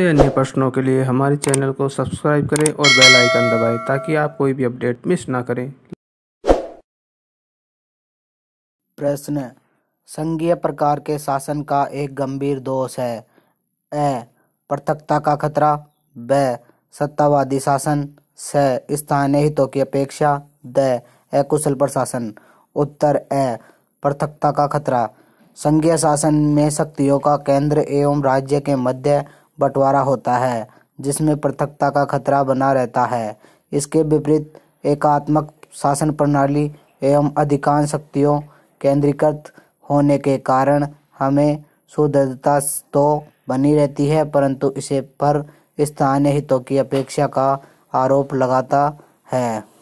अन्य प्रश्नों के लिए हमारे चैनल को सब्सक्राइब करें और बेल आइकन दबाएं ताकि आप कोई भी अपडेट मिस ना करें प्रश्न संघीय प्रकार के शासन का एक गंभीर दोष है ए पृथकता का खतरा ब सत्तावादी शासन स स्थानीय हितों की अपेक्षा द अकुशल प्रशासन उत्तर ए पृथकता का खतरा संघीय शासन में शक्तियों का केंद्र एवं राज्य के मध्य बंटवारा होता है जिसमें पृथकता का खतरा बना रहता है इसके विपरीत एकात्मक शासन प्रणाली एवं अधिकांश शक्तियों केंद्रीकृत होने के कारण हमें सुदृढ़ता तो बनी रहती है परंतु इसे पर स्थानीय हितों की अपेक्षा का आरोप लगाता है